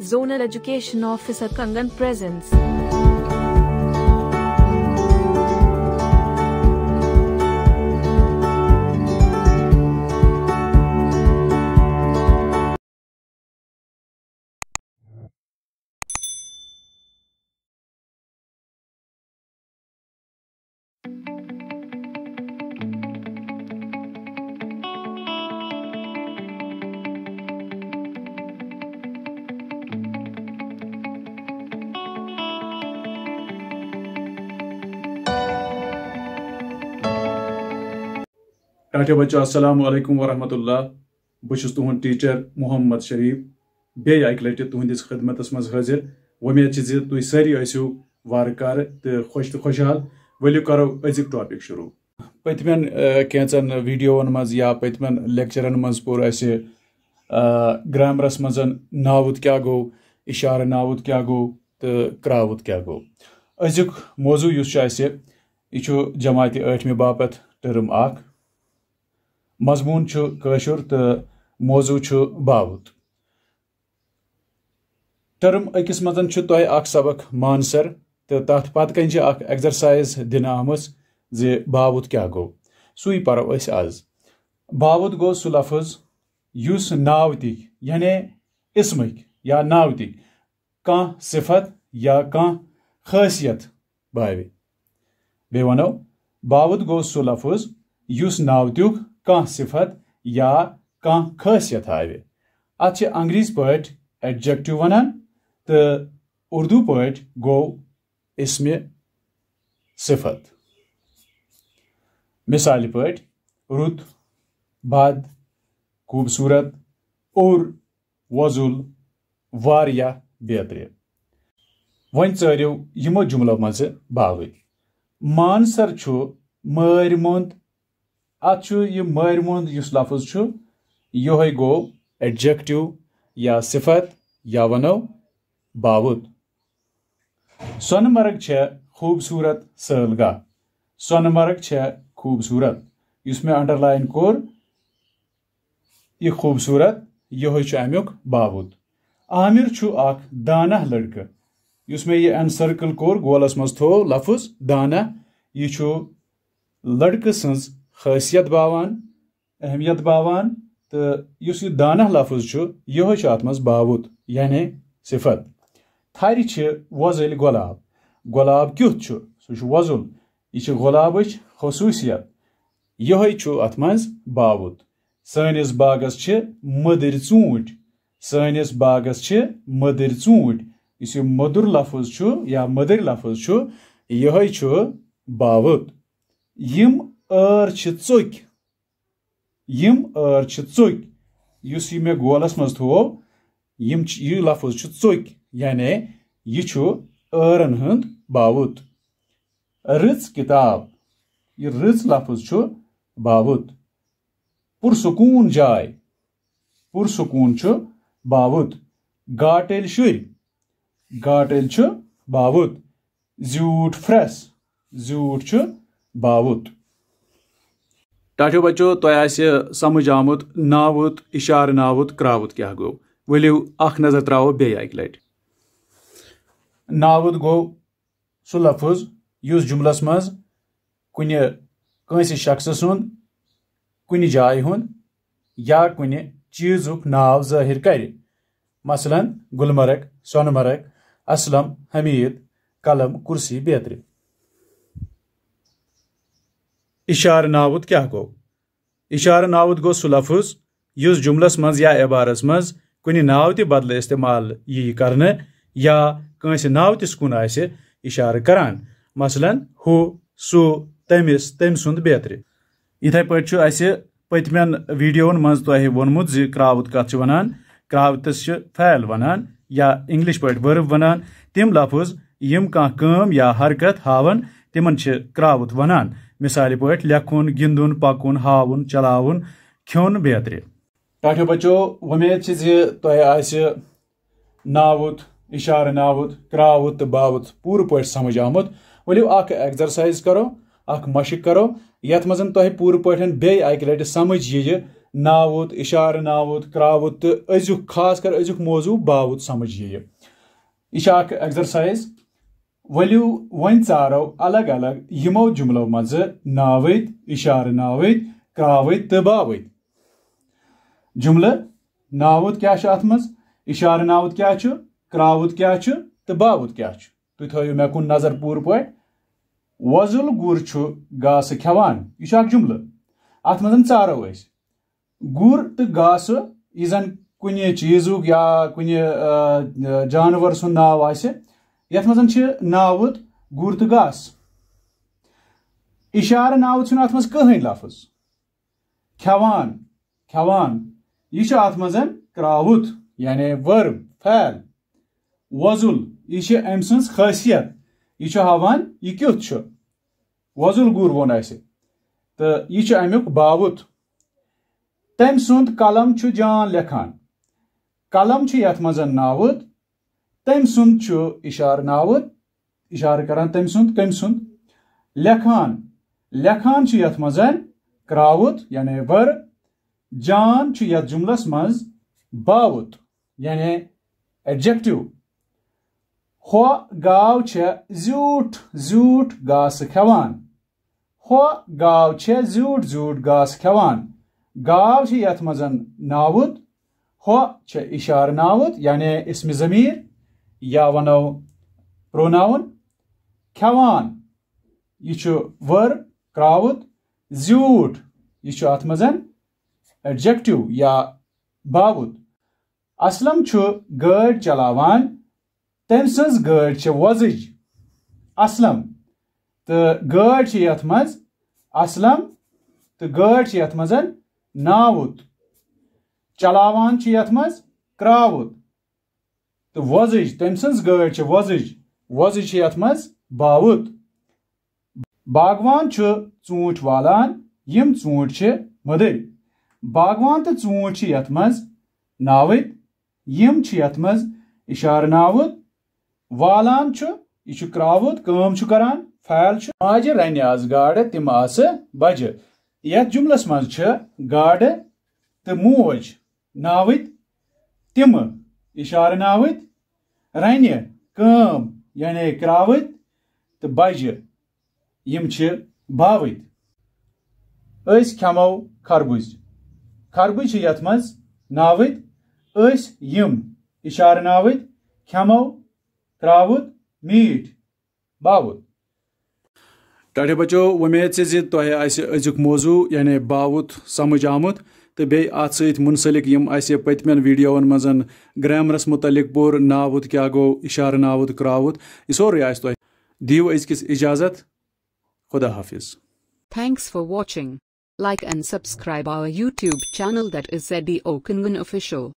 Zonal Education Officer Kangan presents ऐठे बच्चों असलम वरम बहुत तुंद टीचर मोहम्मद शरीफ बे अक लटि तुंद खदमत मज़िर हाजिर उम्मीद से तु सू वारकार खुश तो खुशहाल वलू करो अजिक टॉपिक शुरू पतम कैचन वीडियोन मज या पतम लेक्चरन मज पोर अस ग्रामरस मज नावुत क्या गो इशार नावुत क्या गो तो क्रावुत क्या गो अजिक मौजू इस यह जमाति ठमि टर्म अख مضموٗن چھُ کٲشُر تہٕ موضوٗع چھُ باوُت ٹٔرٕم أکِس منٛز چھُ تۄہہِ اکھ سبق مانسر تہٕ تتھ پتہٕ کَنۍ چھِ اکھ ایٚگزرسایز دِنہٕ آمٕژ زِ باوُت کیاہ گوٚو سُے پرو أسۍ آز باوُت گوٚو سُہ لفظ یُس ناوتِکۍ یعنی اسمٕکۍ یا ناوتِکۍ کانٛہہ صِفت یا کانٛہہ خٲصیت باوِ بیٚیہِ وَنو باوُت گوٚو سُہ لفظ یُس ناوتیُک कह सिफत या कह खसियत आवे अत अंग्रेज पे एडजेक्टिव वन तो उर्दू पे गो इसम सिफत मिसाल पे रुत बद खूबसूरत और वजुल वारिया बेहतर वन चो यमो जुमलो मज बाव मानसर मर मोन्द अत यह मर मुंद लफज यो गो एडजेक्टिव या सिफत या वनो बावुद सोनमर्ग खूबसूरत सलगा सोनमर्ग खूबसूरत इस मे अंडरलाइन कोर यह खूबसूरत यो अमुक बावुत आमिर अख दाना लड़कह इस मे यह सर्कल कोर गोलस मज थो लफज दाना यह लड़कह सज खसियत बावान अहमियत बावान तो इस दानह लफज यह बावुत यानि सिफत थर वजल गुलाब गुलाब क्युत सह यह गुलाब खसूसियत यह बावुत सानस बागस मदर चूंट सानस बागस मदर चूंट इस मदुर लफज या मदर लफज यह बावुत ٲر چھِ ژوٚکۍ یِم ٲر چھِ ژوٚکۍ یُس یہِ مےٚ گولَس منٛز تھوو یِم چھِ یہِ لفظ چھُ ژوٚکۍ یعنی یہِ چھُ ٲرَن ہُنٛد باوُت رٕژ کِتاب یہِ رٕژ لفظ چھُ باوُت پُرسکوٗن جاے پُرسکوٗن چھُ باوُت گاٹٕلۍ شُرۍ گاٹٕلۍ چھُ باوُت زیوٗٹھ فرٛٮ۪س زیوٗٹھ چھُ باوُت टाठो बचो तह समझ आमुत नावुत इशार नावुत क्रावुत क्या गो वलिव अख नजर त्रो बे अक लट नावुत गो सह लफज उस जुमलस मज कस शख्स सुंद कुन जाय हुंद या कुन चीज नाव जाहिर कर मसलन गुलमर्ग सोनमर्ग असलम हमीद कलम कुर्सी बेतरी इशारٕ ناوُد کیٛاہ گوٚو اِشارٕ ناوُد گوٚو سُہ لفظ یُس جُملس منٛز یا عبارس منٛز کُنہِ ناو تہِ بدلہٕ استعمال یی کرنہٕ یا کٲنٛسہِ ناو تِس کُن آسہِ اِشارٕ کران مثلاً ہُہ سُہ تٔمِس تٔمۍ سُنٛد بیترِ یِتھَے پٲٹھۍ چھُ اَسہِ پٔتمٮ۪ن ویٖڈیووَن منٛز تۄہہِ ووٚنمُت زِ کرٛاوُت کَتھ چھِ وَنان کرٛاوتَس چھِ فیل وَنان یا اِنگلِش پٲٹھۍ ؤرٕب وَنان تِم لفظ یِم کانٛہہ کٲم یا حرکت ہاوان تِمن چھِ کرٛاوُت وَنان मिसाल पे लेखुन गिंदुन पकुन हावन चलावन खियन बेहतर टाठो बचो उम्मीद तुह नावुत इशार नावुत क्रावुत तो बावुत पूर पे समझ आमुत वलिव अख एक्सरसाइज करो अख मशक करो ये पूर पे बे अकि लटि समझ यी नावुत इशार नावुत क्रावुत तो अजुक खास कर अजुक मौजू बावुत समझ ये यह एक्सरसाइज वलिव वन चारो अलग अलग यमो जुमलो मज नावत इशार नावत क्रावत तो बावत जुमल नावत क्या अत मज इशार नावत क्या क्रावत क्या तो बावत क्या तुम थो मे कुन नजर पूर पे वजुल गुर गास खेवान यह जुमल अत मज चारो गुर तो गास यह जन कुन चीजुक या कुन जानवर सुंद नाव यथ मज नावत गुर तो गास इशार नावत अत मज कहन लफज खवान खवान यह अत मज क्रावुत यानि वर्ब फैल वजुल यह अम ससियत यह हवान यह कित वजुल गुर वोन तो यह अमुक बावुत तम सुंद कलम जान लेखान कलम यथ मज नावत تٔمۍ سُنٛد چھُ اِشارٕ ناوٕ اِشارٕ کران تٔمۍ سُنٛد کٔمۍ سُنٛد لیکھان لیکھان چھُ یتھ منٛز کرٛاوُت یعنی ور جان چھُ یتھ جُملس منٛز باوُت یعنی ایڈجکٹِو ہۄ گاو چھےٚ زیوٗٹھ زیوٗٹھ گاسہٕ کھٮ۪وان ہۄ گاو چھےٚ زیوٗٹھ زیوٗٹھ گاسہٕ کھٮ۪وان گاو چھِ یتھ منٛز ناوُت ہۄ چھےٚ اِشارٕ ناوُت یعنی اسمہِ ضمیٖر या वनो प्रोनाउन खेवान यह वर क्राउद ज्यूट यह अत मज एडजेक्टिव या बावुद असलम गाड़ चलावान तम सज गाड़ वजज असलम तो गाड़ असलम तो गाड़ यथ मज नावुत चलावान यथ मज तो वजज तम सज गड वजज वजज बागवान चूंठ वालान यम चूंठ मदर बागवान तो चूंठ यथ यम इशार नावत वालान यह क्रावत कम करान फैल आज रन आज गाड़ तम आस बज जुमलस मज गाड़ तो मोज नावत तम इशारन आवत रन कम यानि क्रावत तो बज यम बावत खमो खरबुज खरबुज यथ मज नावत यम इशारन आवत खमो क्रावत मीठ बावत टाटे बचो उमेद से तुह अजुक मौजू यानि बावत समझ आमुत तो बे अत सनसलिक पतम वीडियोन मज ग्रामरस मुतलिक पोर नावुत क्या गो इशार नावुत क्रावुत यह सोरे आज तुम अजकिस इजाजत खुदा हाफिज thanks for watching like and subscribe our YouTube channel that is ZDO Kingun Official.